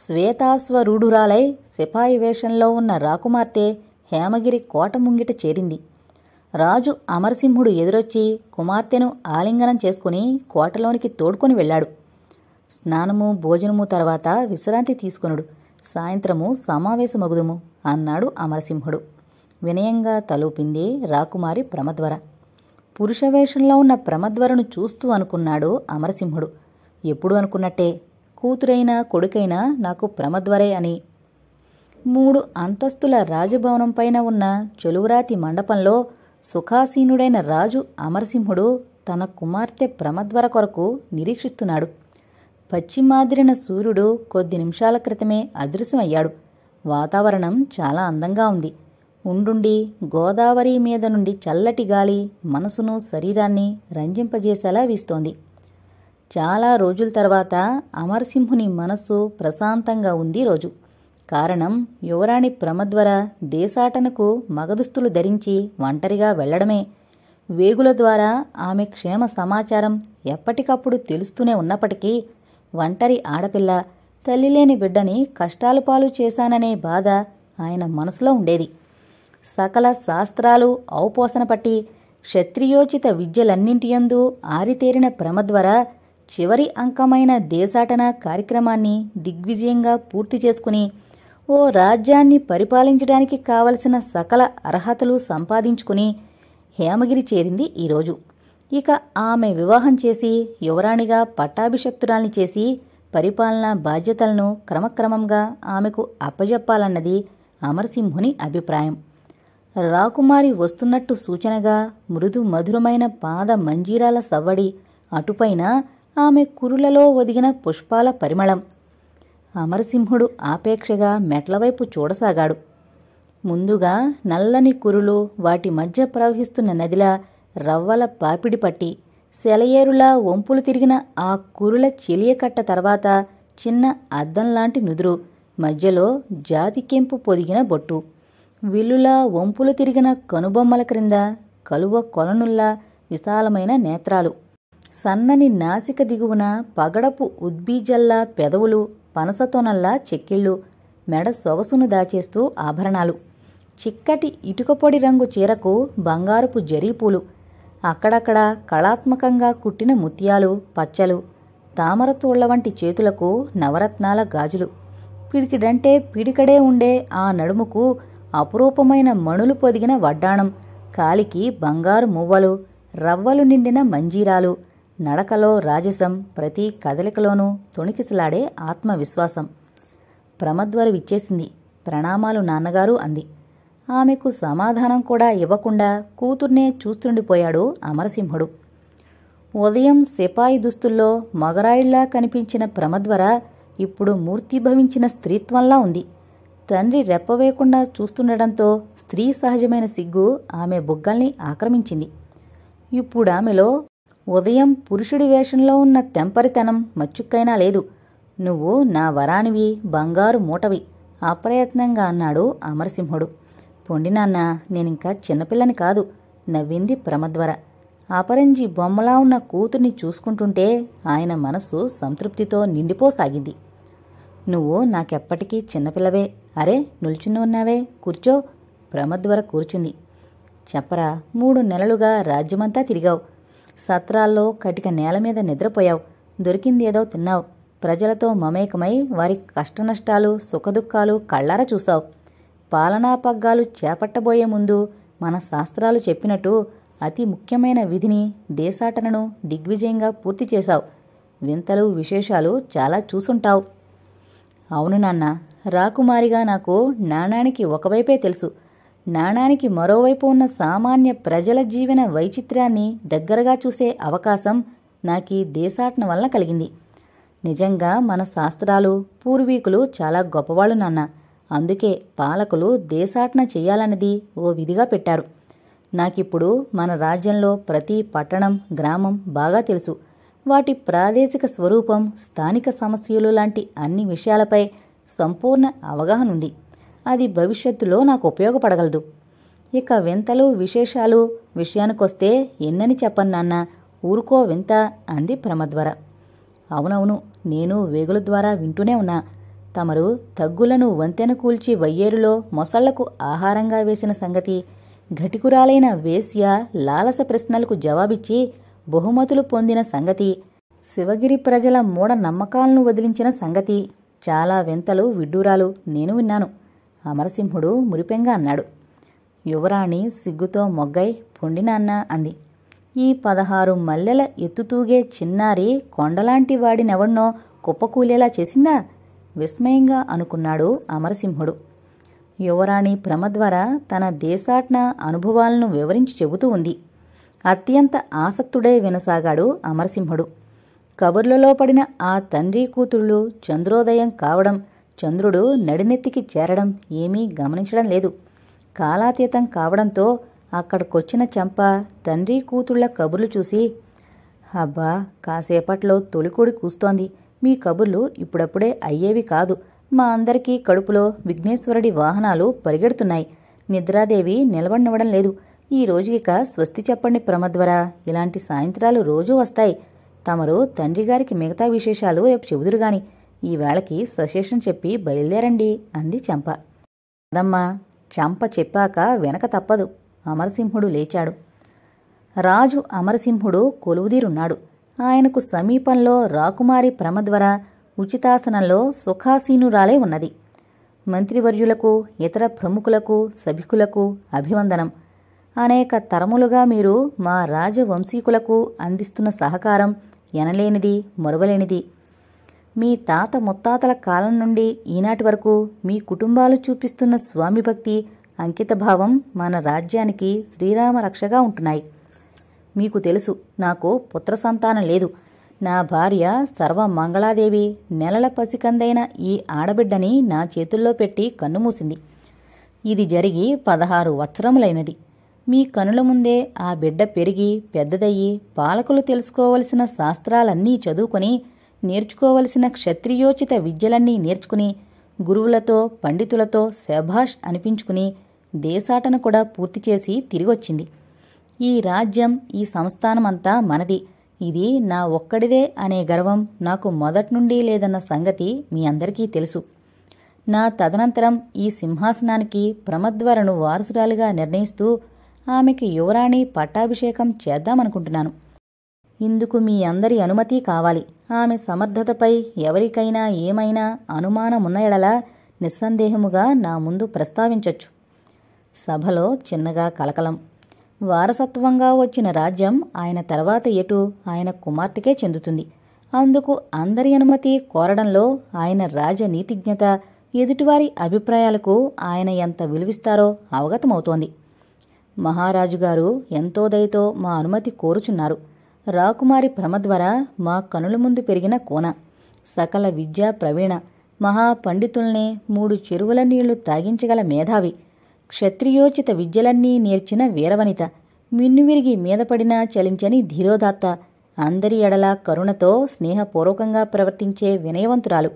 శ్వేతాశ్వరూఢురాలై సిపాయి వేషంలో ఉన్న రాకుమార్తె హేమగిరి కోట ముంగిట చేరింది రాజు అమరసింహుడు ఎదురొచ్చి కుమార్తెను ఆలింగనం చేసుకుని కోటలోనికి తోడుకొని వెళ్ళాడు స్నానము భోజనము తర్వాత విశ్రాంతి తీసుకొనుడు సాయంత్రము సమావేశమగుదుము అన్నాడు అమరసింహుడు వినయంగా తలూపింది రాకుమారి ప్రమద్వర పురుషవేషంలో ఉన్న ప్రమద్వరను చూస్తూ అనుకున్నాడు అమరసింహుడు ఎప్పుడు అనుకున్నట్టే కూతురైనా కొడుకైనా నాకు ప్రమద్వరే అని మూడు అంతస్తుల రాజభవనం పైన ఉన్న చెలువురాతి మండపంలో సుఖాసీనుడైన రాజు అమరసింహుడు తన కుమార్తె ప్రమద్వర కొరకు నిరీక్షిస్తున్నాడు పశ్చిమాదిరిన సూర్యుడు కొద్ది నిమిషాల క్రితమే అదృశ్యమయ్యాడు వాతావరణం చాలా అందంగా ఉంది ఉండుండి గోదావరి మీద నుండి చల్లటి గాలి మనసును శరీరాన్ని రంజింపజేసేలా వీస్తోంది చాలా రోజుల తర్వాత అమర్సింహుని మనస్సు ప్రశాంతంగా ఉంది రోజు కారణం యువరాణి ప్రమద్వర దేశాటనకు మగదుస్తులు ధరించి ఒంటరిగా వెళ్లడమే వేగుల ద్వారా ఆమె క్షేమ సమాచారం ఎప్పటికప్పుడు తెలుస్తూనే ఉన్నప్పటికీ ఒంటరి ఆడపిల్ల తల్లిలేని బిడ్డని కష్టాలు పాలు చేశాననే బాధ ఆయన మనసులో ఉండేది సకల శాస్త్రాలు ఔపోసన పట్టి క్షత్రియోచిత విద్యలన్నింటియందు ఆరితేరిన ప్రమద్వరా చివరి అంకమైన దేశాటన కార్యక్రమాన్ని దిగ్విజయంగా పూర్తి చేసుకుని ఓ రాజ్యాన్ని పరిపాలించడానికి కావలసిన సకల అర్హతలు సంపాదించుకుని హేమగిరి చేరింది ఈరోజు ఇక ఆమె వివాహం చేసి యువరాణిగా పట్టాభిషక్తురాల్ని చేసి పరిపాలన బాధ్యతలను క్రమక్రమంగా ఆమెకు అప్పజెప్పాలన్నది అమరసింహుని అభిప్రాయం రాకుమారి వస్తున్నట్టు సూచనగా మృదు మధురమైన పాద మంజీరాల సవ్వడి అటుపైన ఆమె కురులలో ఒదిగిన పుష్పాల పరిమళం అమరసింహుడు ఆపేక్షగా మెట్లవైపు చూడసాగాడు ముందుగా నల్లని కురులు వాటి మధ్య ప్రవహిస్తున్న నదిలా రవ్వల పాపిడి పట్టి సెలయేరులా వంపులు తిరిగిన ఆ కురుల చెలియకట్ట తర్వాత చిన్న అద్దంలాంటి నుదురు మధ్యలో జాతికెంపు పొదిగిన బొట్టు విల్లులా వంపులు తిరిగిన కనుబొమ్మల క్రింద కలువ కొలనుల్లా విశాలమైన నేత్రాలు సన్నని నాసిక దిగువన పగడపు ఉద్బీజల్లా పెదవులు పనసతోనల్లా చెక్కిళ్ళు మెడ సొగసును దాచేస్తూ ఆభరణాలు చిక్కటి ఇటుకపొడి రంగు చీరకు బంగారపు జరీపూలు అక్కడక్కడ కళాత్మకంగా కుట్టిన ముత్యాలు పచ్చలు తామర వంటి చేతులకు నవరత్నాల గాజులు పిడికిడంటే పిడికడే ఉండే ఆ నడుముకు అపురూపమైన మణులు పొదిగిన వడ్డాణం కాలికి బంగారు మువ్వలు రవ్వలు నిండిన మంజీరాలు నడకలో రాజసం ప్రతి కదలికలోనూ తొణికిసలాడే ఆత్మవిశ్వాసం ప్రమద్వరు విచ్చేసింది ప్రణామాలు నాన్నగారు అంది ఆమెకు సమాధానం కూడా ఇవ్వకుండా కూతుర్నే చూస్తుండిపోయాడు అమరసింహుడు ఉదయం సిపాయి దుస్తుల్లో మగరాయిళ్లా కనిపించిన ప్రమద్వర ఇప్పుడు మూర్తిభవించిన స్త్రీత్వంలా ఉంది తండ్రి రెప్పవేయకుండా చూస్తుండటంతో స్త్రీ సహజమైన సిగ్గు ఆమె బుగ్గల్ని ఆక్రమించింది ఇప్పుడామెలో ఉదయం పురుషుడి వేషంలో ఉన్న తెంపరితనం మచ్చుక్కైనా లేదు నువ్వు నా వరానివి బంగారు మూటవి అప్రయత్నంగా అన్నాడు అమరసింహుడు పొండినాన్న నేనింకా చిన్నపిల్లని కాదు నవ్వింది ప్రమద్వర అపరంజి బొమ్మలా ఉన్న కూతుర్ని చూసుకుంటుంటే ఆయన మనస్సు సంతృప్తితో నిండిపోసాగింది నువ్వు నాకెప్పటికీ చిన్నపిల్లవే అరే నిల్చుని ఉన్నావే కూర్చో ప్రమద్వర కూర్చుంది చెప్పరా మూడు నెలలుగా రాజ్యమంతా తిరిగావు సత్రాల్లో కటిక నేల మీద నిద్రపోయావు దొరికింది ఏదో తిన్నావు ప్రజలతో మమేకమై వారి కష్టనష్టాలు సుఖదుఖాలు కళ్ళారా చూశావు పాలనా పగ్గాలు చేపట్టబోయే ముందు మన శాస్త్రాలు చెప్పినట్టు అతి ముఖ్యమైన విధిని దేశాటనను దిగ్విజయంగా పూర్తి చేశావు వింతలు విశేషాలు చాలా చూసుంటావు అవును నాన్న రాకుమారిగా నాకు నాణానికి ఒకవైపే తెలుసు నాణానికి మరోవైపు ఉన్న సామాన్య ప్రజల జీవన వైచిత్ర్యాన్ని దగ్గరగా చూసే అవకాశం నాకు దేశాటన వలన కలిగింది నిజంగా మన శాస్త్రాలు పూర్వీకులు చాలా గొప్పవాళ్ళు నాన్న అందుకే పాలకులు దేశాటన చేయాలన్నది ఓ విధిగా పెట్టారు నాకిప్పుడు మన రాజ్యంలో ప్రతి పట్టణం గ్రామం బాగా తెలుసు వాటి ప్రాదేశిక స్వరూపం స్థానిక సమస్యలు లాంటి అన్ని విషయాలపై సంపూర్ణ అవగాహన ఉంది అది భవిష్యత్తులో నాకు ఉపయోగపడగలదు ఇక వింతలు విశేషాలు విషయానికొస్తే ఎన్నని చెప్పన్నాన్న నాన్న ఊరుకో వింత అంది ప్రమద్వర అవునవును నేను వేగుల ద్వారా వింటూనే ఉన్నా తమరు తగ్గులను వంతెన కూల్చి వయ్యేరులో మొసళ్లకు ఆహారంగా వేసిన సంగతి ఘటికురాలైన వేశ్య లాలస ప్రశ్నలకు జవాబిచ్చి బహుమతులు పొందిన సంగతి శివగిరి ప్రజల మూఢ నమ్మకాలను వదిలించిన సంగతి చాలా వింతలు విడ్డూరాలు నేను విన్నాను అమరసింహుడు మురిపెంగా అన్నాడు యువరాణి సిగ్గుతో మొగ్గై పొండినాన్న అంది ఈ పదహారు మల్లెల ఎత్తుతూగే చిన్నారి కొండలాంటి వాడినెవడినో కుప్పకూలేలా చేసిందా విస్మయంగా అనుకున్నాడు అమరసింహుడు యువరాణి ప్రమ ద్వారా తన దేశాట్న అనుభవాలను వివరించి చెబుతూ ఉంది అత్యంత ఆసక్తుడై వినసాగాడు అమరసింహుడు కబుర్లలో పడిన ఆ తండ్రి కూతుళ్ళు చంద్రోదయం కావడం చంద్రుడు నడినెత్తికి చేరడం ఏమీ గమనించడం లేదు కాలాతీతం కావడంతో అక్కడికొచ్చిన చంప తండ్రి కూతుళ్ల కబుర్లు చూసి అబ్బా కాసేపట్లో తొలికోడి కూస్తోంది మీ కబుర్లు ఇప్పుడప్పుడే అయ్యేవి కాదు మా అందరికీ కడుపులో విఘ్నేశ్వరుడి వాహనాలు పరిగెడుతున్నాయి నిద్రాదేవి నిలబడినవ్వడం లేదు ఈ రోజుకిక స్వస్తి చెప్పండి ప్రమద్వరా ఇలాంటి సాయంత్రాలు రోజూ వస్తాయి తమరు తండ్రి గారికి మిగతా విశేషాలు రేపు చెబుదురుగాని ఈవేళకి సజెషన్ చెప్పి బయలుదేరండి అంది చంప అదమ్మా చంప చెప్పాక వెనక తప్పదు అమరసింహుడు లేచాడు రాజు అమరసింహుడు కొలువుదీరున్నాడు ఆయనకు సమీపంలో రాకుమారి ప్రమద్వర ఉచితాసనంలో సుఖాసీనురాలే ఉన్నది మంత్రివర్యులకు ఇతర ప్రముఖులకు సభికులకు అభివందనం అనేక తరములుగా మీరు మా రాజవంశీకులకు అందిస్తున్న సహకారం ఎనలేనిది మరువలేనిది మీ తాత ముత్తాతల కాలం నుండి ఈనాటి వరకు మీ కుటుంబాలు చూపిస్తున్న స్వామి భక్తి అంకితభావం మన రాజ్యానికి శ్రీరామ రక్షగా ఉంటున్నాయి మీకు తెలుసు నాకు పుత్ర సంతానం లేదు నా భార్య సర్వ మంగళాదేవి నెలల పసికందైన ఈ ఆడబిడ్డని నా చేతుల్లో పెట్టి కన్నుమూసింది ఇది జరిగి పదహారు వత్సరములైనది మీ కనుల ముందే ఆ బిడ్డ పెరిగి పెద్దదయ్యి పాలకులు తెలుసుకోవలసిన శాస్త్రాలన్నీ చదువుకొని నేర్చుకోవలసిన క్షత్రియోచిత విద్యలన్నీ నేర్చుకుని గురువులతో పండితులతో శభాష్ అనిపించుకుని దేశాటన కూడా పూర్తి చేసి తిరిగొచ్చింది ఈ రాజ్యం ఈ సంస్థానమంతా మనది ఇది నా ఒక్కడిదే అనే గర్వం నాకు మొదటి నుండి లేదన్న సంగతి మీ అందరికీ తెలుసు నా తదనంతరం ఈ సింహాసనానికి ప్రమద్వరను వారసురాలుగా నిర్ణయిస్తూ ఆమెకి యువరాణి పట్టాభిషేకం చేద్దామనుకుంటున్నాను ఇందుకు మీ అందరి అనుమతి కావాలి ఆమె సమర్థతపై ఎవరికైనా ఏమైనా అనుమానమున్నయడలా నిస్సందేహముగా నా ముందు ప్రస్తావించొచ్చు సభలో చిన్నగా కలకలం వారసత్వంగా వచ్చిన రాజ్యం ఆయన తర్వాత ఎటు ఆయన కుమార్తెకే చెందుతుంది అందుకు అందరి అనుమతి కోరడంలో ఆయన రాజనీతిజ్ఞత ఎదుటివారి అభిప్రాయాలకు ఆయన ఎంత విలువిస్తారో అవగతమవుతోంది మహారాజుగారు ఎంతోదయతో ఎంతో దయతో మా అనుమతి కోరుచున్నారు రాకుమారి ద్వారా మా కనుల ముందు పెరిగిన కోన సకల విద్యా ప్రవీణ మహాపండితుల్నే మూడు చెరువుల నీళ్లు తాగించగల మేధావి క్షత్రియోచిత విద్యలన్నీ నేర్చిన వీరవనిత మిన్నువిరిగి మీదపడినా చలించని ధీరోదాత్త అందరి ఎడల కరుణతో స్నేహపూర్వకంగా ప్రవర్తించే వినయవంతురాలు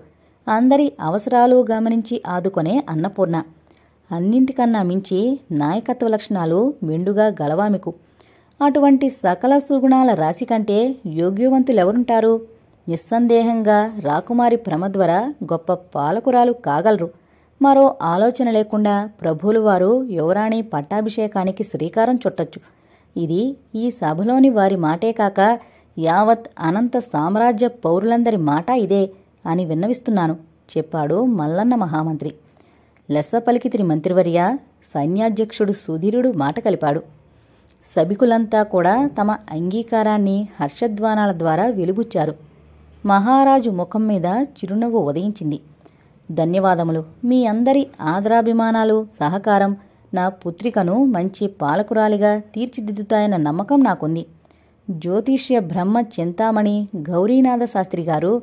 అందరి అవసరాలు గమనించి ఆదుకొనే అన్నపూర్ణ అన్నింటికన్నా మించి నాయకత్వ లక్షణాలు మెండుగా గలవామికు అటువంటి సకల సుగుణాల రాశి కంటే యోగ్యవంతులెవరుంటారు నిస్సందేహంగా రాకుమారి ప్రమద్వర గొప్ప పాలకురాలు కాగలరు మరో ఆలోచన లేకుండా ప్రభువులు వారు యువరాణి పట్టాభిషేకానికి శ్రీకారం చుట్టచ్చు ఇది ఈ సభలోని వారి మాటే కాక యావత్ అనంత సామ్రాజ్య పౌరులందరి మాట ఇదే అని విన్నవిస్తున్నాను చెప్పాడు మల్లన్న మహామంత్రి లెస్సపలికితిరి మంత్రివర్య సైన్యాధ్యక్షుడు సుధీరుడు మాట కలిపాడు సభికులంతా కూడా తమ అంగీకారాన్ని హర్షధ్వానాల ద్వారా వెలుబుచ్చారు మహారాజు ముఖం మీద చిరునవ్వు ఉదయించింది ధన్యవాదములు మీ అందరి ఆదరాభిమానాలు సహకారం నా పుత్రికను మంచి పాలకురాలిగా తీర్చిదిద్దుతాయన్న నమ్మకం నాకుంది జ్యోతిష్య బ్రహ్మ చింతామణి గౌరీనాథ శాస్త్రి గారు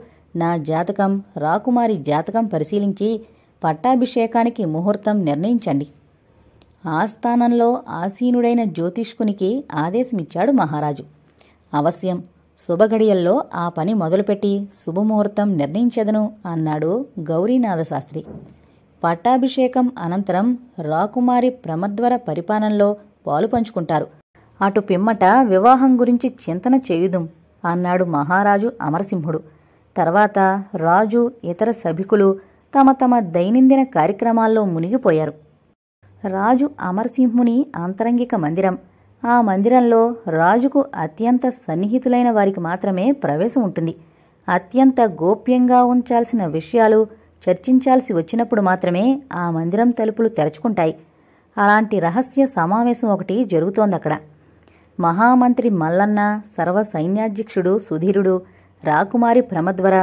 నా జాతకం రాకుమారి జాతకం పరిశీలించి పట్టాభిషేకానికి ముహూర్తం నిర్ణయించండి ఆ స్థానంలో ఆసీనుడైన జ్యోతిష్కునికి ఆదేశమిచ్చాడు మహారాజు అవశ్యం శుభగడియల్లో ఆ పని మొదలుపెట్టి శుభముహూర్తం నిర్ణయించదను అన్నాడు గౌరీనాథశాస్త్రి పట్టాభిషేకం అనంతరం రాకుమారి ప్రమద్వర పరిపాలనలో పాలు పంచుకుంటారు అటు పిమ్మట వివాహం గురించి చింతన చేయుదుం అన్నాడు మహారాజు అమరసింహుడు తర్వాత రాజు ఇతర సభికులు తమ తమ దైనందిన కార్యక్రమాల్లో మునిగిపోయారు రాజు అమర్సింహుని ఆంతరంగిక మందిరం ఆ మందిరంలో రాజుకు అత్యంత సన్నిహితులైన వారికి మాత్రమే ప్రవేశం ఉంటుంది అత్యంత గోప్యంగా ఉంచాల్సిన విషయాలు చర్చించాల్సి వచ్చినప్పుడు మాత్రమే ఆ మందిరం తలుపులు తెరచుకుంటాయి అలాంటి రహస్య సమావేశం ఒకటి జరుగుతోందక్కడ మహామంత్రి మల్లన్న సర్వ సైన్యాధ్యక్షుడు సుధీరుడు రాకుమారి ప్రమద్వర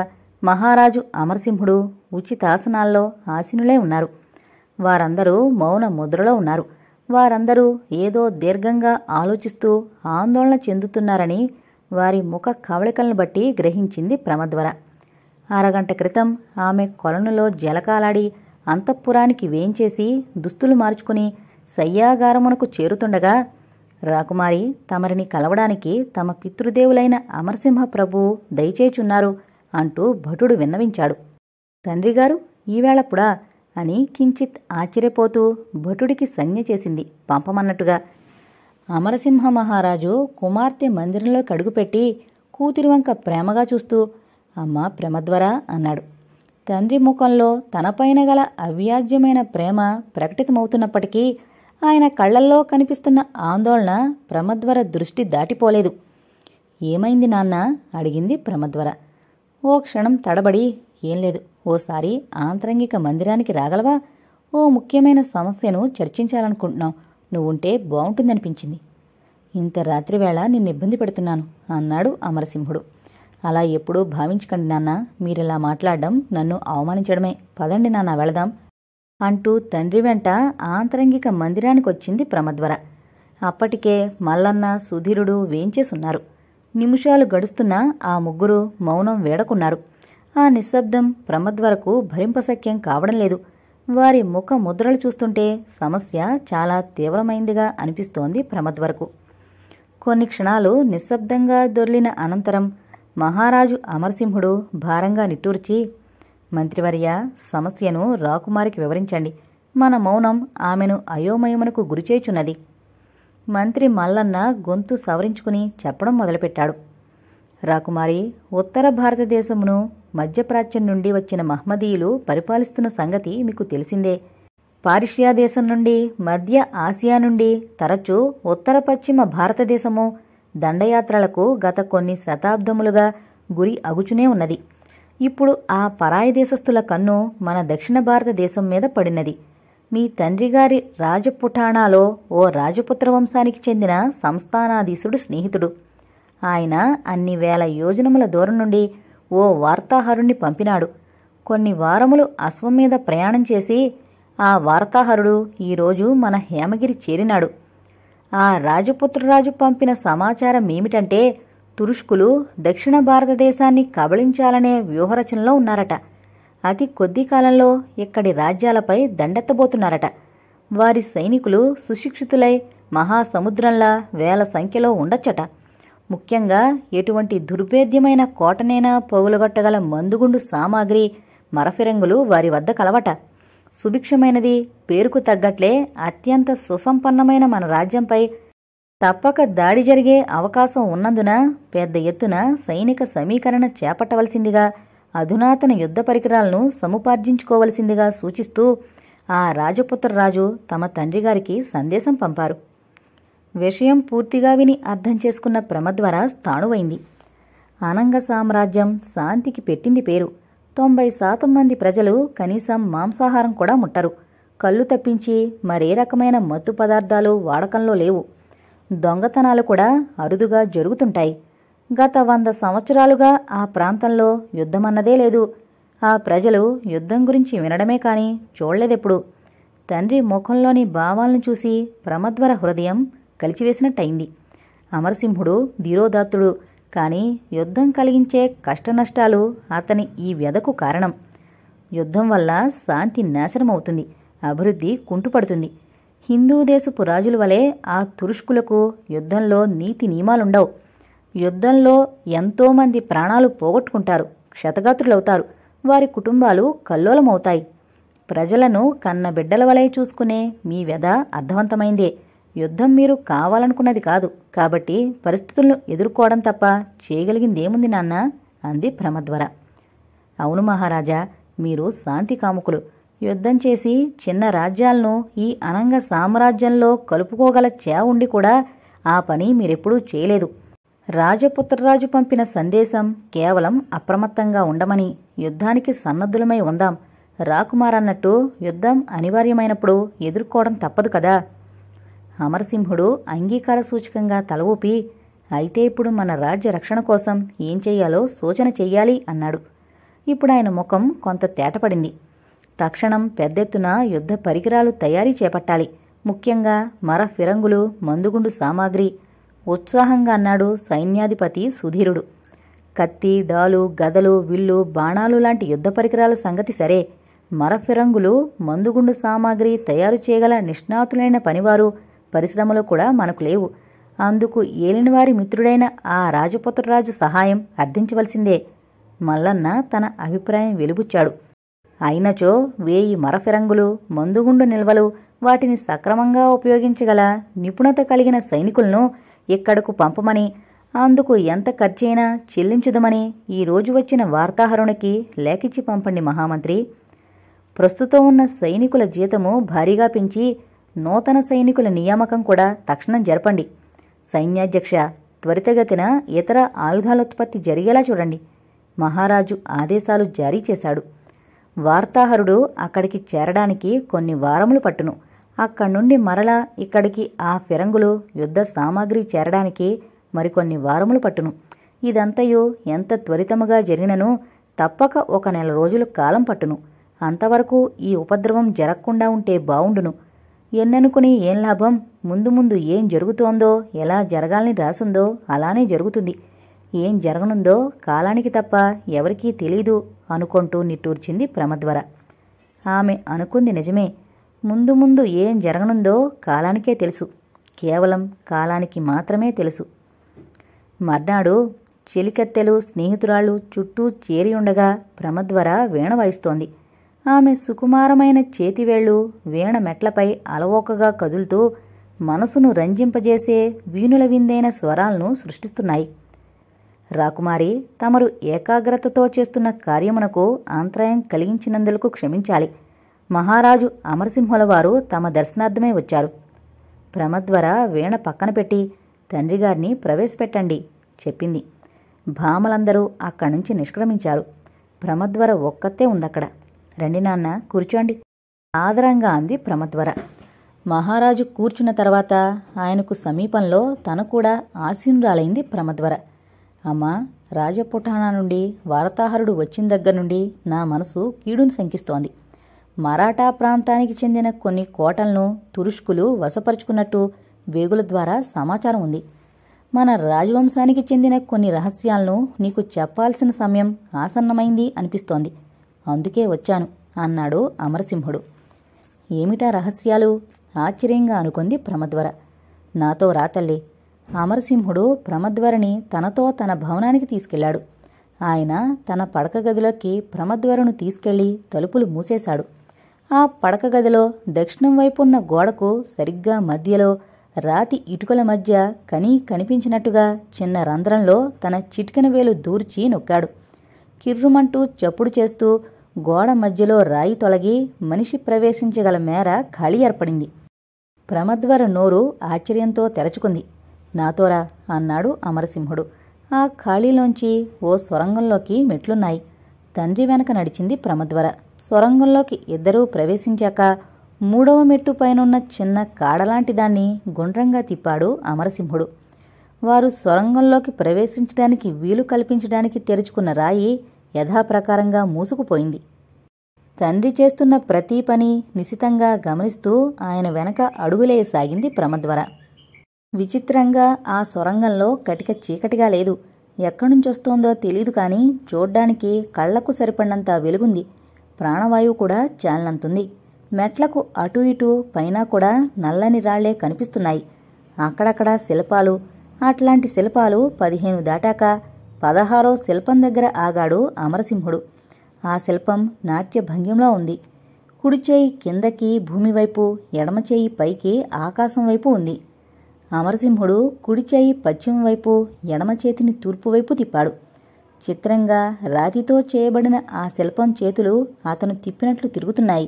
మహారాజు అమరసింహుడు ఉచితాసనాల్లో ఆసినులే ఉన్నారు వారందరూ మౌన ముద్రలో ఉన్నారు వారందరూ ఏదో దీర్ఘంగా ఆలోచిస్తూ ఆందోళన చెందుతున్నారని వారి ముఖ కవళికలను బట్టి గ్రహించింది ప్రమద్వర అరగంట క్రితం ఆమె కొలనులో జలకాలాడి అంతఃపురానికి వేయించేసి దుస్తులు మార్చుకుని శయ్యాగారమునకు చేరుతుండగా రాకుమారి తమరిని కలవడానికి తమ పితృదేవులైన అమరసింహ ప్రభు దయచేచున్నారు అంటూ భటుడు విన్నవించాడు తండ్రిగారు ఈవేళప్పుడా అని కించిత్ ఆశ్చర్యపోతూ భటుడికి సంజ్ఞ చేసింది పంపమన్నట్టుగా అమరసింహ మహారాజు కుమార్తె మందిరంలో కడుగుపెట్టి కూతురి వంక ప్రేమగా చూస్తూ అమ్మ ప్రేమద్వరా అన్నాడు తండ్రి ముఖంలో తనపైన గల అవ్యాజ్యమైన ప్రేమ ప్రకటితమవుతున్నప్పటికీ ఆయన కళ్ళల్లో కనిపిస్తున్న ఆందోళన ప్రమద్వర దృష్టి దాటిపోలేదు ఏమైంది నాన్న అడిగింది ప్రమద్వర ఓ క్షణం తడబడి ఏం లేదు ఓసారి ఆంతరంగిక మందిరానికి రాగలవా ఓ ముఖ్యమైన సమస్యను చర్చించాలనుకుంటున్నావు నువ్వుంటే బాగుంటుందనిపించింది ఇంత రాత్రివేళ వేళ నిన్ను ఇబ్బంది పెడుతున్నాను అన్నాడు అమరసింహుడు అలా ఎప్పుడూ భావించకండి నాన్న మీరిలా మాట్లాడడం నన్ను అవమానించడమే పదండి నాన్న వెళదాం అంటూ తండ్రి వెంట ఆంతరంగిక మందిరానికి వచ్చింది ప్రమద్వర అప్పటికే మల్లన్న సుధీరుడు వేంచేసున్నారు నిమిషాలు గడుస్తున్నా ఆ ముగ్గురు మౌనం వేడకున్నారు ఆ నిశ్శబ్దం ప్రమద్ వరకు భరింపశక్యం కావడం లేదు వారి ముఖ ముద్రలు చూస్తుంటే సమస్య చాలా తీవ్రమైందిగా అనిపిస్తోంది ప్రమద్ వరకు కొన్ని క్షణాలు నిశ్శబ్దంగా దొర్లిన అనంతరం మహారాజు అమరసింహుడు భారంగా నిట్టూర్చి మంత్రివర్య సమస్యను రాకుమారికి వివరించండి మన మౌనం ఆమెను అయోమయమునకు గురిచేచున్నది మంత్రి మల్లన్న గొంతు సవరించుకుని చెప్పడం మొదలుపెట్టాడు రాకుమారి ఉత్తర భారతదేశమును మధ్యప్రాచ్యం నుండి వచ్చిన మహ్మదీయులు పరిపాలిస్తున్న సంగతి మీకు తెలిసిందే పారిష్యా దేశం నుండి మధ్య ఆసియా నుండి తరచూ ఉత్తర పశ్చిమ భారతదేశము దండయాత్రలకు గత కొన్ని శతాబ్దములుగా గురి అగుచునే ఉన్నది ఇప్పుడు ఆ పరాయ దేశస్థుల కన్ను మన దక్షిణ భారతదేశం మీద పడినది మీ తండ్రిగారి రాజపుఠాణాలో ఓ రాజపుత్ర వంశానికి చెందిన సంస్థానాధీశుడు స్నేహితుడు ఆయన అన్ని వేల యోజనముల దూరం నుండి ఓ వార్తాహరుణ్ణి పంపినాడు కొన్ని వారములు అశ్వం మీద ప్రయాణం చేసి ఆ వార్తాహరుడు ఈరోజు మన హేమగిరి చేరినాడు ఆ రాజపుత్రరాజు పంపిన సమాచారం ఏమిటంటే తురుష్కులు దక్షిణ భారతదేశాన్ని కబళించాలనే వ్యూహరచనలో ఉన్నారట అతి కొద్ది కాలంలో ఇక్కడి రాజ్యాలపై దండెత్తబోతున్నారట వారి సైనికులు సుశిక్షితులై మహాసముద్రంలా వేల సంఖ్యలో ఉండొచ్చట ముఖ్యంగా ఎటువంటి దుర్భేద్యమైన కోటనైనా పొగులుగొట్టగల మందుగుండు సామాగ్రి మరఫిరంగులు వారి వద్ద కలవట సుభిక్షమైనది పేరుకు తగ్గట్లే అత్యంత సుసంపన్నమైన మన రాజ్యంపై తప్పక దాడి జరిగే అవకాశం ఉన్నందున పెద్ద ఎత్తున సైనిక సమీకరణ చేపట్టవలసిందిగా అధునాతన యుద్ధ పరికరాలను సముపార్జించుకోవలసిందిగా సూచిస్తూ ఆ రాజపుత్రరాజు తమ తండ్రిగారికి సందేశం పంపారు విషయం పూర్తిగా విని అర్థం చేసుకున్న ప్రమద్వర స్థాణువైంది అనంగ సామ్రాజ్యం శాంతికి పెట్టింది పేరు తొంభై శాతం మంది ప్రజలు కనీసం మాంసాహారం కూడా ముట్టరు కళ్ళు తప్పించి మరే రకమైన మత్తు పదార్థాలు వాడకంలో లేవు దొంగతనాలు కూడా అరుదుగా జరుగుతుంటాయి గత వంద సంవత్సరాలుగా ఆ ప్రాంతంలో యుద్ధమన్నదే లేదు ఆ ప్రజలు యుద్ధం గురించి వినడమే కానీ చూడలేదెప్పుడు తండ్రి ముఖంలోని భావాలను చూసి ప్రమద్వర హృదయం కలిచివేసినట్టయింది అమరసింహుడు ధీరోదాత్తుడు కానీ యుద్ధం కలిగించే కష్టనష్టాలు అతని ఈ వ్యధకు కారణం యుద్ధం వల్ల శాంతి నాశనమవుతుంది అభివృద్ధి కుంటుపడుతుంది హిందూ దేశపు రాజుల వలె ఆ తురుష్కులకు యుద్ధంలో నీతి నియమాలుండవు యుద్ధంలో ఎంతోమంది ప్రాణాలు పోగొట్టుకుంటారు క్షతగాత్రులవుతారు వారి కుటుంబాలు కల్లోలమవుతాయి ప్రజలను కన్న బిడ్డల వలె చూసుకునే మీ వ్యధ అర్థవంతమైందే యుద్ధం మీరు కావాలనుకున్నది కాదు కాబట్టి పరిస్థితులను ఎదుర్కోవడం తప్ప చేయగలిగిందేముంది నాన్న అంది భ్రమద్వర అవును మహారాజా మీరు శాంతి కాముకులు యుద్ధం చేసి చిన్న రాజ్యాలను ఈ అనంగ సామ్రాజ్యంలో కలుపుకోగల ఉండి కూడా ఆ పని మీరెప్పుడూ చేయలేదు రాజపుత్రరాజు పంపిన సందేశం కేవలం అప్రమత్తంగా ఉండమని యుద్ధానికి సన్నద్ధులమై ఉందాం రాకుమారన్నట్టు యుద్ధం అనివార్యమైనప్పుడు ఎదుర్కోవడం తప్పదు కదా అమరసింహుడు అంగీకార సూచకంగా తల ఊపి అయితే ఇప్పుడు మన రాజ్య రక్షణ కోసం ఏం చేయాలో సూచన చెయ్యాలి అన్నాడు ఇప్పుడు ఆయన ముఖం కొంత తేటపడింది తక్షణం పెద్దెత్తున యుద్ధ పరికరాలు తయారీ చేపట్టాలి ముఖ్యంగా మర ఫిరంగులు మందుగుండు సామాగ్రి ఉత్సాహంగా అన్నాడు సైన్యాధిపతి సుధీరుడు కత్తి డాలు గదలు విల్లు బాణాలు లాంటి యుద్ధ పరికరాల సంగతి సరే మరఫిరంగులు మందుగుండు సామాగ్రి తయారు చేయగల నిష్ణాతులైన పనివారు పరిశ్రమలు కూడా మనకు లేవు అందుకు ఏలినవారి మిత్రుడైన ఆ రాజపుత్రరాజు సహాయం అర్థించవలసిందే మల్లన్న తన అభిప్రాయం వెలుబుచ్చాడు అయినచో వేయి మరఫిరంగులు మందుగుండు నిల్వలు వాటిని సక్రమంగా ఉపయోగించగల నిపుణత కలిగిన సైనికులను ఇక్కడకు పంపమని అందుకు ఎంత ఖర్చైనా చెల్లించుదమని ఈరోజు వచ్చిన వార్తాహరునికి లేఖిచ్చి పంపండి మహామంత్రి ప్రస్తుతం ఉన్న సైనికుల జీతము భారీగా పెంచి నూతన సైనికుల నియామకం కూడా తక్షణం జరపండి సైన్యాధ్యక్ష త్వరితగతిన ఇతర ఆయుధాలోత్పత్తి జరిగేలా చూడండి మహారాజు ఆదేశాలు జారీ చేశాడు వార్తాహరుడు అక్కడికి చేరడానికి కొన్ని వారములు పట్టును అక్కడి నుండి మరలా ఇక్కడికి ఆ ఫిరంగులు యుద్ధ సామాగ్రి చేరడానికి మరికొన్ని వారములు పట్టును ఇదంతయు ఎంత త్వరితముగా జరిగినను తప్పక ఒక నెల రోజులు కాలం పట్టును అంతవరకు ఈ ఉపద్రవం జరగకుండా ఉంటే బావుండును ఎన్ననుకుని ఏం లాభం ముందు ముందు ఏం జరుగుతోందో ఎలా జరగాలని రాసుందో అలానే జరుగుతుంది ఏం జరగనుందో కాలానికి తప్ప ఎవరికీ తెలీదు అనుకుంటూ నిట్టూర్చింది ప్రమద్వర ఆమె అనుకుంది నిజమే ముందు ముందు ఏం జరగనుందో కాలానికే తెలుసు కేవలం కాలానికి మాత్రమే తెలుసు మర్నాడు చెలికత్తెలు స్నేహితురాళ్ళు చుట్టూ చేరియుండగా ప్రమద్వర వీణ ఆమె సుకుమారమైన చేతివేళ్లు వీణ మెట్లపై అలవోకగా కదులుతూ మనసును రంజింపజేసే వీణుల విందైన స్వరాలను సృష్టిస్తున్నాయి రాకుమారి తమరు ఏకాగ్రతతో చేస్తున్న కార్యమునకు అంతరాయం కలిగించినందులకు క్షమించాలి మహారాజు అమరసింహుల వారు తమ దర్శనార్థమై వచ్చారు ప్రమద్వర వీణ పక్కన పెట్టి తండ్రిగారిని ప్రవేశపెట్టండి చెప్పింది భామలందరూ అక్కడి నుంచి నిష్క్రమించారు ప్రమద్వర ఒక్కతే ఉందక్కడ రండి నాన్న కూర్చోండి ఆదరంగా అంది ప్రమద్వర మహారాజు కూర్చున్న తర్వాత ఆయనకు సమీపంలో తన కూడా ఆసీనురాలైంది ప్రమద్వర అమ్మా రాజపుఠానా నుండి వార్తాహరుడు వచ్చిన దగ్గర నుండి నా మనసు కీడును శంకిస్తోంది మరాఠా ప్రాంతానికి చెందిన కొన్ని కోటలను తురుష్కులు వశపరుచుకున్నట్టు వేగుల ద్వారా సమాచారం ఉంది మన రాజవంశానికి చెందిన కొన్ని రహస్యాలను నీకు చెప్పాల్సిన సమయం ఆసన్నమైంది అనిపిస్తోంది అందుకే వచ్చాను అన్నాడు అమరసింహుడు ఏమిటా రహస్యాలు ఆశ్చర్యంగా అనుకుంది ప్రమద్వర నాతో రాతల్లి అమరసింహుడు ప్రమద్వరని తనతో తన భవనానికి తీసుకెళ్లాడు ఆయన తన పడక గదిలోకి ప్రమద్వరను తీసుకెళ్లి తలుపులు మూసేశాడు ఆ పడక గదిలో దక్షిణం వైపు ఉన్న గోడకు సరిగ్గా మధ్యలో రాతి ఇటుకల మధ్య కనీ కనిపించినట్టుగా చిన్న రంధ్రంలో తన చిటికెన వేలు దూర్చి నొక్కాడు కిర్రుమంటూ చప్పుడు చేస్తూ గోడ మధ్యలో రాయి తొలగి మనిషి ప్రవేశించగల మేర ఖాళీ ఏర్పడింది ప్రమద్వర నోరు ఆశ్చర్యంతో తెరచుకుంది నాతోరా అన్నాడు అమరసింహుడు ఆ ఖాళీలోంచి ఓ సొరంగంలోకి మెట్లున్నాయి తండ్రి వెనక నడిచింది ప్రమద్వర సొరంగంలోకి ఇద్దరూ ప్రవేశించాక మూడవ మెట్టు పైనున్న చిన్న కాడలాంటి దాన్ని గుండ్రంగా తిప్పాడు అమరసింహుడు వారు సొరంగంలోకి ప్రవేశించడానికి వీలు కల్పించడానికి తెరుచుకున్న రాయి యథాప్రకారంగా మూసుకుపోయింది తండ్రి చేస్తున్న ప్రతి పని నిశితంగా గమనిస్తూ ఆయన వెనక అడుగులేయసాగింది ప్రమద్వర విచిత్రంగా ఆ సొరంగంలో కటిక చీకటిగా లేదు ఎక్కడ్నుంచొస్తోందో తెలీదు కానీ చూడ్డానికి కళ్లకు సరిపడినంత వెలుగుంది ప్రాణవాయువు కూడా చాలనంతుంది మెట్లకు అటు ఇటు పైన కూడా నల్లని రాళ్లే కనిపిస్తున్నాయి అక్కడక్కడ శిల్పాలు అట్లాంటి శిల్పాలు పదిహేను దాటాక పదహారో శిల్పం దగ్గర ఆగాడు అమరసింహుడు ఆ శిల్పం నాట్య భంగ్యంలో ఉంది కుడిచేయి కిందకి భూమివైపు ఎడమచేయి పైకి ఆకాశం వైపు ఉంది అమరసింహుడు కుడిచేయి పశ్చిమ వైపు ఎడమ చేతిని తూర్పు వైపు తిప్పాడు చిత్రంగా రాతితో చేయబడిన ఆ శిల్పం చేతులు అతను తిప్పినట్లు తిరుగుతున్నాయి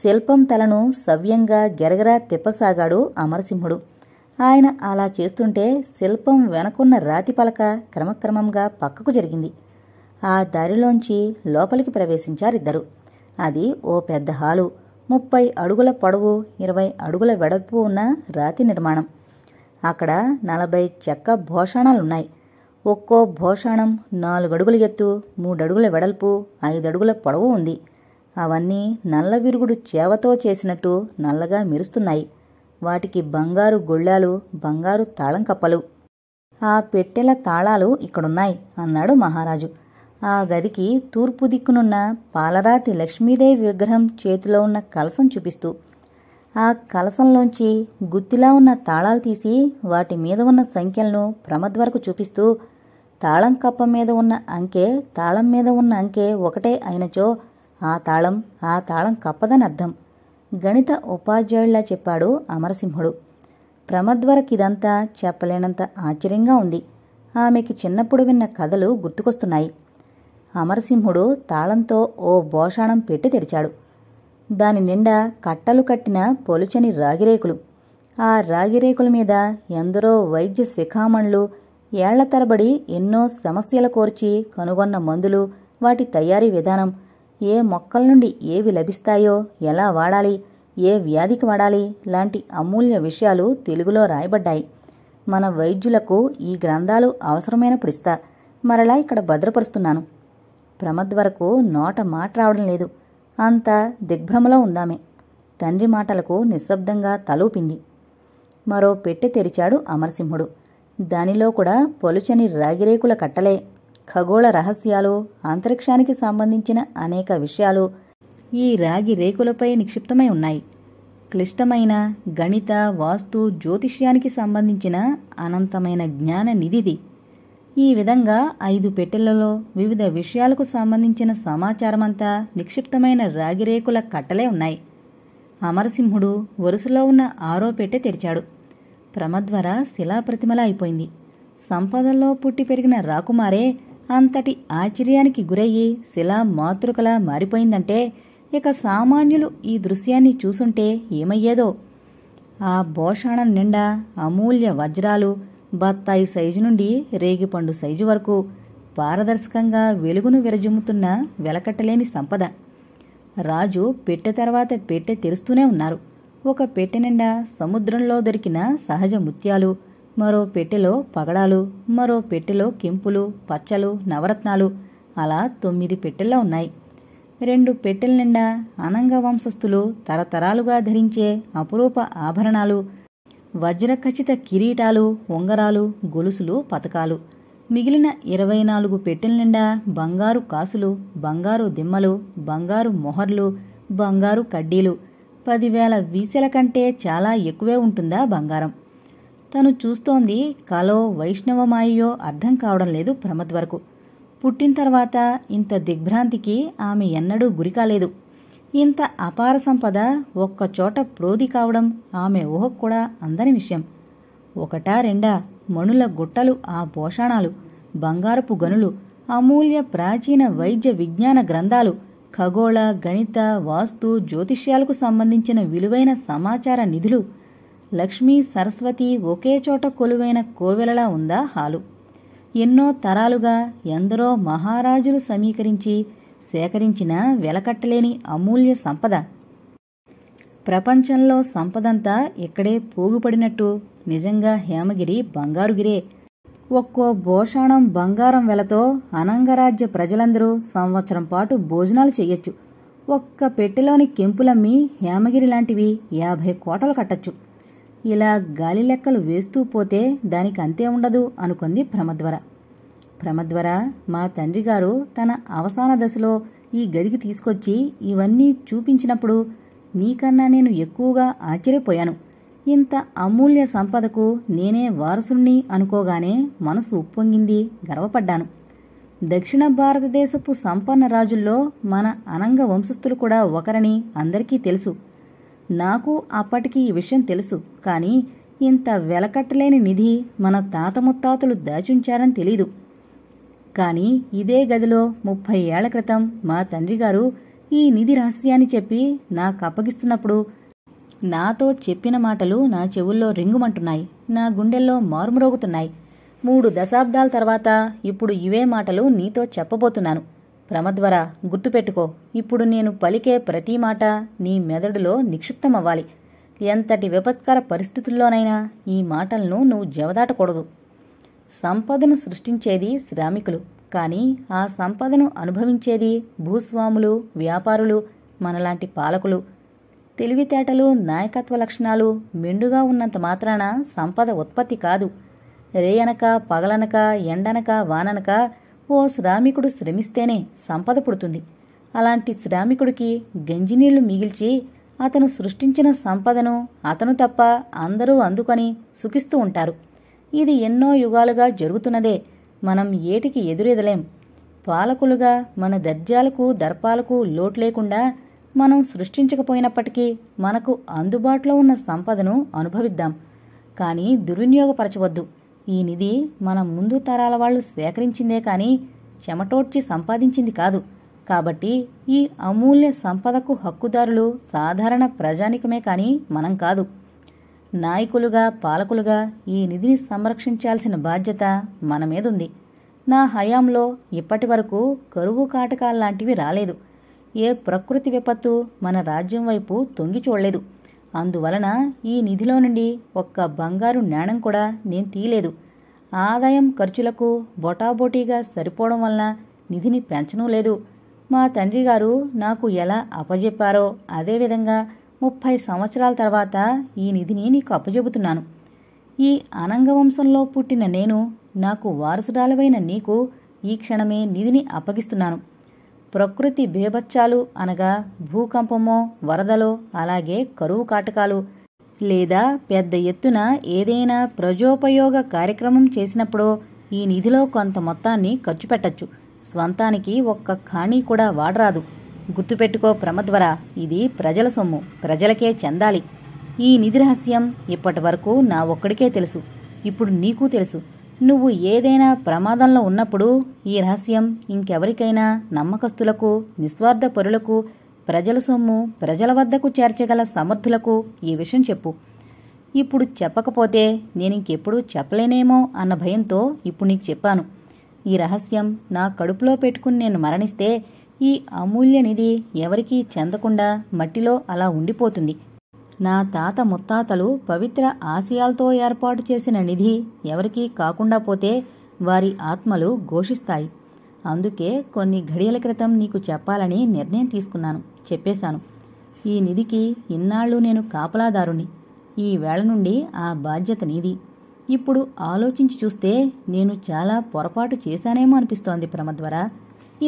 శిల్పం తలను సవ్యంగా గెరగరా తిప్పసాగాడు అమరసింహుడు ఆయన అలా చేస్తుంటే శిల్పం వెనకున్న రాతి పలక క్రమక్రమంగా పక్కకు జరిగింది ఆ దారిలోంచి లోపలికి ప్రవేశించారిద్దరు అది ఓ పెద్ద హాలు ముప్పై అడుగుల పొడవు ఇరవై అడుగుల వెడల్పు ఉన్న రాతి నిర్మాణం అక్కడ నలభై చెక్క భోషాణాలున్నాయి ఒక్కో భోషాణం నాలుగడుగుల ఎత్తు మూడడుగుల వెడల్పు ఐదడుగుల పొడవు ఉంది అవన్నీ నల్ల విరుగుడు చేవతో చేసినట్టు నల్లగా మెరుస్తున్నాయి వాటికి బంగారు గొళ్ళాలు బంగారు తాళం కప్పలు ఆ పెట్టెల తాళాలు ఇక్కడున్నాయి అన్నాడు మహారాజు ఆ గదికి తూర్పు దిక్కునున్న పాలరాతి లక్ష్మీదేవి విగ్రహం చేతిలో ఉన్న కలసం చూపిస్తూ ఆ కలసంలోంచి గుత్తిలా ఉన్న తాళాలు తీసి వాటి మీద ఉన్న సంఖ్యలను ప్రమద్ వరకు చూపిస్తూ తాళం కప్ప మీద ఉన్న అంకె తాళం మీద ఉన్న అంకె ఒకటే అయినచో ఆ తాళం ఆ తాళం కప్పదని అర్థం గణిత ఉపాధ్యాయుల్లా చెప్పాడు అమరసింహుడు ప్రమద్వరకిదంతా చెప్పలేనంత ఆశ్చర్యంగా ఉంది ఆమెకి చిన్నప్పుడు విన్న కథలు గుర్తుకొస్తున్నాయి అమరసింహుడు తాళంతో ఓ భోషాణం పెట్టి తెరిచాడు దాని నిండా కట్టలు కట్టిన పొలుచని రాగిరేకులు ఆ రాగిరేకుల మీద ఎందరో వైద్య శిఖామణులు ఏళ్ల తరబడి ఎన్నో సమస్యల కోర్చి కనుగొన్న మందులు వాటి తయారీ విధానం ఏ మొక్కల నుండి ఏవి లభిస్తాయో ఎలా వాడాలి ఏ వ్యాధికి వాడాలి లాంటి అమూల్య విషయాలు తెలుగులో రాయబడ్డాయి మన వైద్యులకు ఈ గ్రంథాలు అవసరమైనప్పుడు ఇస్తా మరలా ఇక్కడ భద్రపరుస్తున్నాను ప్రమద్ వరకు నోట మాట రావడం లేదు అంత దిగ్భ్రమలో ఉందామే తండ్రి మాటలకు నిశ్శబ్దంగా తలూపింది మరో పెట్టె తెరిచాడు అమరసింహుడు దానిలో కూడా పొలుచని రాగిరేకుల కట్టలే ఖగోళ రహస్యాలు అంతరిక్షానికి సంబంధించిన అనేక విషయాలు ఈ రాగి రేకులపై నిక్షిప్తమై ఉన్నాయి క్లిష్టమైన గణిత వాస్తు జ్యోతిష్యానికి సంబంధించిన అనంతమైన జ్ఞాన నిధిది ఈ విధంగా ఐదు పెట్టెలలో వివిధ విషయాలకు సంబంధించిన సమాచారమంతా నిక్షిప్తమైన రాగిరేకుల కట్టలే ఉన్నాయి అమరసింహుడు వరుసలో ఉన్న ఆరో పెట్టె తెరిచాడు ప్రమద్వర శిలాప్రతిమలా అయిపోయింది సంపదల్లో పుట్టి పెరిగిన రాకుమారే అంతటి ఆశ్చర్యానికి గురయ్యి శిలా మాతృకలా మారిపోయిందంటే ఇక సామాన్యులు ఈ దృశ్యాన్ని చూసుంటే ఏమయ్యేదో ఆ భోషాణం నిండా అమూల్య వజ్రాలు బత్తాయి సైజు నుండి రేగిపండు సైజు వరకు పారదర్శకంగా వెలుగును విరజిమ్ముతున్న వెలకట్టలేని సంపద రాజు పెట్టె తర్వాత పెట్టె తెరుస్తూనే ఉన్నారు ఒక పెట్టె నిండా సముద్రంలో దొరికిన సహజ ముత్యాలు మరో పెట్టెలో పగడాలు మరో పెట్టెలో కెంపులు పచ్చలు నవరత్నాలు అలా తొమ్మిది పెట్టెల్లో ఉన్నాయి రెండు పెట్టెల నిండా అనంగ వంశస్థులు తరతరాలుగా ధరించే అపురూప ఆభరణాలు వజ్రఖచిత కిరీటాలు ఉంగరాలు గొలుసులు పథకాలు మిగిలిన ఇరవై నాలుగు పెట్టెల నిండా బంగారు కాసులు బంగారు దిమ్మలు బంగారు మొహర్లు బంగారు కడ్డీలు పదివేల వీసెల కంటే చాలా ఎక్కువే ఉంటుందా బంగారం తను చూస్తోంది కలో వైష్ణవమాయో అర్థం కావడం లేదు ప్రమద్ వరకు పుట్టిన తర్వాత ఇంత దిగ్భ్రాంతికి ఆమె ఎన్నడూ గురికాలేదు ఇంత అపార సంపద ఒక్కచోట ప్రోధి కావడం ఆమె ఊహకు కూడా అందని విషయం ఒకటా రెండా మణుల గుట్టలు ఆ పోషణాలు బంగారపు గనులు అమూల్య ప్రాచీన వైద్య విజ్ఞాన గ్రంథాలు ఖగోళ గణిత వాస్తు జ్యోతిష్యాలకు సంబంధించిన విలువైన సమాచార నిధులు లక్ష్మీ సరస్వతి ఒకే చోట కొలువైన కోవెలలా ఉందా హాలు ఎన్నో తరాలుగా ఎందరో మహారాజులు సమీకరించి సేకరించిన వెలకట్టలేని అమూల్య సంపద ప్రపంచంలో సంపదంతా ఇక్కడే పోగుపడినట్టు నిజంగా హేమగిరి బంగారుగిరే ఒక్కో భోషాణం బంగారం వెలతో అనంగరాజ్య ప్రజలందరూ సంవత్సరం పాటు భోజనాలు చెయ్యొచ్చు ఒక్క పెట్టెలోని కెంపులమ్మి హేమగిరి లాంటివి యాభై కోటలు కట్టచ్చు ఇలా గాలి లెక్కలు వేస్తూ పోతే దానికి అంతే ఉండదు అనుకుంది ప్రమద్వర ప్రమద్వర మా తండ్రి గారు తన అవసాన దశలో ఈ గదికి తీసుకొచ్చి ఇవన్నీ చూపించినప్పుడు నీకన్నా నేను ఎక్కువగా ఆశ్చర్యపోయాను ఇంత అమూల్య సంపదకు నేనే వారసుణ్ణి అనుకోగానే మనసు ఉప్పొంగింది గర్వపడ్డాను దక్షిణ భారతదేశపు సంపన్న రాజుల్లో మన అనంగ వంశస్థులు కూడా ఒకరని అందరికీ తెలుసు నాకు అప్పటికీ ఈ విషయం తెలుసు కానీ ఇంత వెలకట్టలేని నిధి మన తాత ముత్తాతలు దాచుంచారని తెలీదు కానీ ఇదే గదిలో ముప్పై ఏళ్ల క్రితం మా తండ్రిగారు ఈ నిధి రహస్యాన్ని చెప్పి నాకు అప్పగిస్తున్నప్పుడు నాతో చెప్పిన మాటలు నా చెవుల్లో రింగుమంటున్నాయి నా గుండెల్లో మారుమరోగుతున్నాయి మూడు దశాబ్దాల తర్వాత ఇప్పుడు ఇవే మాటలు నీతో చెప్పబోతున్నాను ప్రమద్వర గుర్తుపెట్టుకో ఇప్పుడు నేను పలికే ప్రతి మాట నీ మెదడులో నిక్షిప్తమవ్వాలి ఎంతటి విపత్కర పరిస్థితుల్లోనైనా ఈ మాటలను నువ్వు జవదాటకూడదు సంపదను సృష్టించేది శ్రామికులు కానీ ఆ సంపదను అనుభవించేది భూస్వాములు వ్యాపారులు మనలాంటి పాలకులు తెలివితేటలు నాయకత్వ లక్షణాలు మెండుగా ఉన్నంత మాత్రాన సంపద ఉత్పత్తి కాదు రేయనక పగలనక ఎండనక వాననక ఓ శ్రామికుడు శ్రమిస్తేనే సంపద పుడుతుంది అలాంటి శ్రామికుడికి గంజినీళ్లు మిగిల్చి అతను సృష్టించిన సంపదను అతను తప్ప అందరూ అందుకొని సుఖిస్తూ ఉంటారు ఇది ఎన్నో యుగాలుగా జరుగుతున్నదే మనం ఏటికి ఎదురెదలేం పాలకులుగా మన దర్జాలకు దర్పాలకు లోటు లేకుండా మనం సృష్టించకపోయినప్పటికీ మనకు అందుబాటులో ఉన్న సంపదను అనుభవిద్దాం కానీ దుర్వినియోగపరచవద్దు ఈ నిధి మన ముందు తరాల వాళ్ళు సేకరించిందే కానీ చెమటోడ్చి సంపాదించింది కాదు కాబట్టి ఈ అమూల్య సంపదకు హక్కుదారులు సాధారణ ప్రజానికమే కానీ మనం కాదు నాయకులుగా పాలకులుగా ఈ నిధిని సంరక్షించాల్సిన బాధ్యత మన మీదుంది నా హయాంలో ఇప్పటి వరకు కరువు కాటకాల్లాంటివి రాలేదు ఏ ప్రకృతి విపత్తు మన రాజ్యం వైపు తొంగి చూడలేదు అందువలన ఈ నిధిలో నుండి ఒక్క బంగారు నాణం కూడా నేను తీయలేదు ఆదాయం ఖర్చులకు బొటాబొటీగా సరిపోవడం వలన నిధిని పెంచడం లేదు మా తండ్రి గారు నాకు ఎలా అప్పజెప్పారో అదేవిధంగా ముప్పై సంవత్సరాల తర్వాత ఈ నిధిని నీకు అప్పజెబుతున్నాను ఈ అనంగవంశంలో పుట్టిన నేను నాకు వారసురాలవైన నీకు ఈ క్షణమే నిధిని అప్పగిస్తున్నాను ప్రకృతి బీభత్సాలు అనగా భూకంపమో వరదలో అలాగే కరువు కాటకాలు లేదా పెద్ద ఎత్తున ఏదైనా ప్రజోపయోగ కార్యక్రమం చేసినప్పుడు ఈ నిధిలో కొంత మొత్తాన్ని ఖర్చు పెట్టచ్చు స్వంతానికి ఒక్క ఖాణీ కూడా వాడరాదు గుర్తుపెట్టుకో ప్రమద్వరా ఇది ప్రజల సొమ్ము ప్రజలకే చెందాలి ఈ నిధి రహస్యం ఇప్పటి వరకు నా ఒక్కడికే తెలుసు ఇప్పుడు నీకు తెలుసు నువ్వు ఏదైనా ప్రమాదంలో ఉన్నప్పుడు ఈ రహస్యం ఇంకెవరికైనా నమ్మకస్తులకు నిస్వార్థ పరులకు ప్రజల సొమ్ము ప్రజల వద్దకు చేర్చగల సమర్థులకు ఈ విషయం చెప్పు ఇప్పుడు చెప్పకపోతే నేను ఇంకెప్పుడు చెప్పలేనేమో అన్న భయంతో ఇప్పుడు నీకు చెప్పాను ఈ రహస్యం నా కడుపులో పెట్టుకుని నేను మరణిస్తే ఈ అమూల్య నిధి ఎవరికీ చెందకుండా మట్టిలో అలా ఉండిపోతుంది నా తాత ముత్తాతలు పవిత్ర ఆశయాలతో ఏర్పాటు చేసిన నిధి ఎవరికీ కాకుండా పోతే వారి ఆత్మలు ఘోషిస్తాయి అందుకే కొన్ని ఘడియల క్రితం నీకు చెప్పాలని నిర్ణయం తీసుకున్నాను చెప్పేశాను ఈ నిధికి ఇన్నాళ్ళు నేను కాపలాదారుని ఈ వేళ నుండి ఆ బాధ్యత నీది ఇప్పుడు ఆలోచించి చూస్తే నేను చాలా పొరపాటు చేశానేమో అనిపిస్తోంది ప్రమద్వారా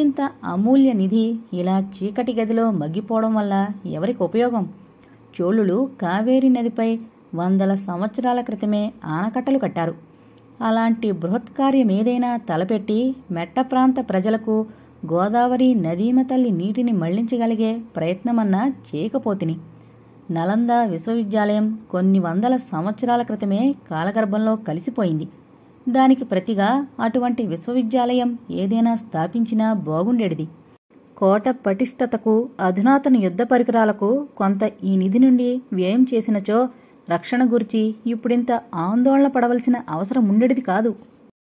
ఇంత అమూల్య నిధి ఇలా చీకటి గదిలో మగ్గిపోవడం వల్ల ఎవరికి ఉపయోగం చోళులు కావేరి నదిపై వందల సంవత్సరాల క్రితమే ఆనకట్టలు కట్టారు అలాంటి బృహత్కార్యం ఏదైనా తలపెట్టి మెట్ట ప్రాంత ప్రజలకు గోదావరి నదీమ తల్లి నీటిని మళ్లించగలిగే ప్రయత్నమన్నా చేయకపోతిని నలంద విశ్వవిద్యాలయం కొన్ని వందల సంవత్సరాల క్రితమే కాలగర్భంలో కలిసిపోయింది దానికి ప్రతిగా అటువంటి విశ్వవిద్యాలయం ఏదైనా స్థాపించినా బాగుండేది కోట పటిష్టతకు అధునాతన యుద్ధ పరికరాలకు కొంత ఈ నిధి నుండి వ్యయం చేసినచో రక్షణ గురించి ఇప్పుడింత ఆందోళన పడవలసిన అవసరం ఉండేది కాదు